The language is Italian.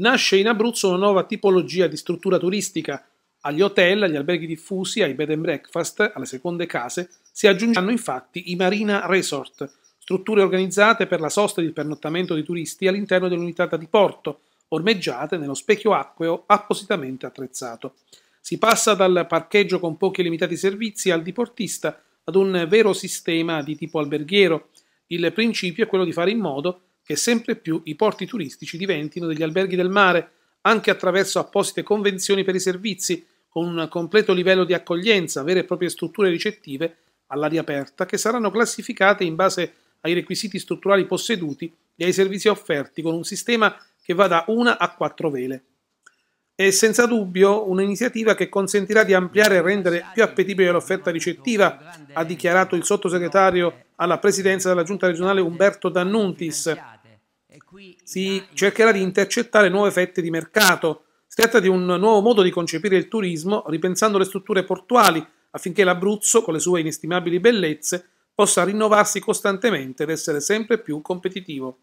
nasce in Abruzzo una nuova tipologia di struttura turistica. Agli hotel, agli alberghi diffusi, ai bed and breakfast, alle seconde case si aggiungeranno infatti i marina resort, strutture organizzate per la sosta e il pernottamento di turisti all'interno dell'unità di porto, ormeggiate nello specchio acqueo appositamente attrezzato. Si passa dal parcheggio con pochi e limitati servizi al diportista ad un vero sistema di tipo alberghiero. Il principio è quello di fare in modo che sempre più i porti turistici diventino degli alberghi del mare, anche attraverso apposite convenzioni per i servizi, con un completo livello di accoglienza, vere e proprie strutture ricettive all'aria aperta, che saranno classificate in base ai requisiti strutturali posseduti e ai servizi offerti, con un sistema che va da una a quattro vele. È senza dubbio un'iniziativa che consentirà di ampliare e rendere più appetibile l'offerta ricettiva, ha dichiarato il sottosegretario alla presidenza della Giunta regionale Umberto D'Annuntis, si cercherà di intercettare nuove fette di mercato. Si tratta di un nuovo modo di concepire il turismo, ripensando le strutture portuali affinché l'Abruzzo, con le sue inestimabili bellezze, possa rinnovarsi costantemente ed essere sempre più competitivo.